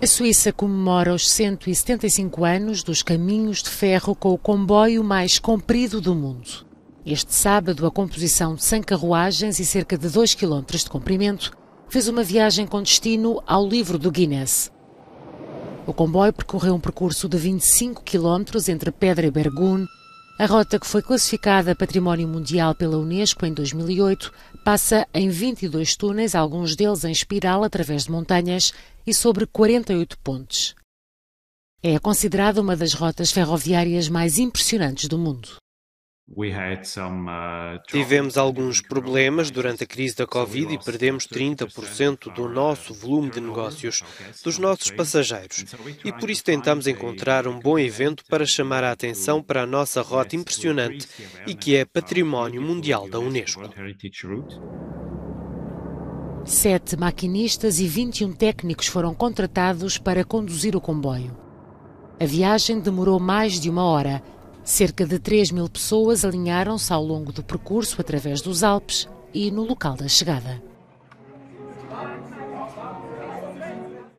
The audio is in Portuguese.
A Suíça comemora os 175 anos dos caminhos de ferro com o comboio mais comprido do mundo. Este sábado, a composição de 100 carruagens e cerca de 2 km de comprimento fez uma viagem com destino ao livro do Guinness. O comboio percorreu um percurso de 25 km entre Pedra e Bergun. A rota que foi classificada Património Mundial pela Unesco em 2008 passa em 22 túneis, alguns deles em espiral através de montanhas e sobre 48 pontes. É considerada uma das rotas ferroviárias mais impressionantes do mundo. Uh, Tivemos alguns problemas durante a crise da Covid e perdemos 30% do uh, nosso volume de negócios, dos nossos passageiros. E por isso tentamos encontrar um bom evento para chamar a atenção para a nossa rota impressionante e que é Património Mundial da Unesco. Sete maquinistas e 21 técnicos foram contratados para conduzir o comboio. A viagem demorou mais de uma hora Cerca de 3 mil pessoas alinharam-se ao longo do percurso através dos Alpes e no local da chegada.